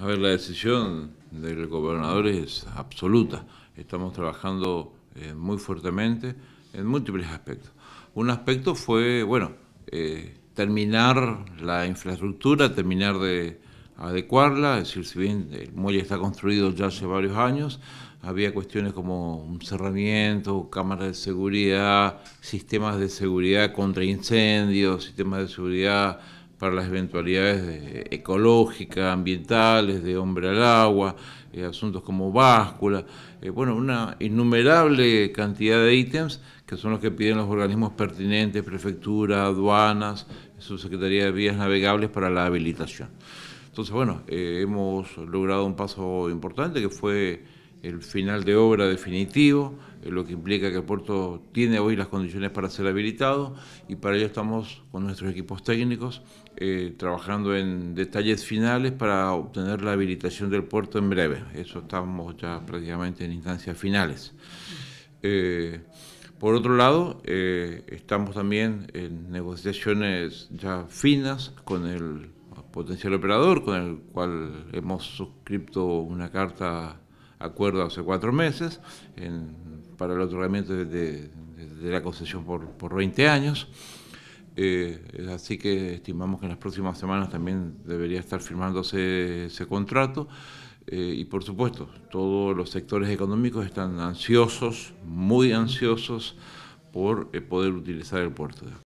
A ver, la decisión del gobernador es absoluta. Estamos trabajando eh, muy fuertemente en múltiples aspectos. Un aspecto fue, bueno, eh, terminar la infraestructura, terminar de adecuarla, es decir, si bien el muelle está construido ya hace varios años, había cuestiones como un cerramiento, cámaras de seguridad, sistemas de seguridad contra incendios, sistemas de seguridad para las eventualidades ecológicas, ambientales, de hombre al agua, eh, asuntos como báscula, eh, bueno, una innumerable cantidad de ítems que son los que piden los organismos pertinentes, prefectura, aduanas, subsecretaría de vías navegables para la habilitación. Entonces, bueno, eh, hemos logrado un paso importante que fue el final de obra definitivo, eh, lo que implica que el puerto tiene hoy las condiciones para ser habilitado y para ello estamos con nuestros equipos técnicos eh, trabajando en detalles finales para obtener la habilitación del puerto en breve. Eso estamos ya prácticamente en instancias finales. Eh, por otro lado, estamos también en negociaciones ya finas con el potencial operador, con el cual hemos suscrito una carta acuerdo hace cuatro meses para el otorgamiento de, la concesión por, 20 años. Eh, así que estimamos que en las próximas semanas también debería estar firmándose ese contrato. Eh, y por supuesto, todos los sectores económicos están ansiosos, muy ansiosos, por eh, poder utilizar el puerto.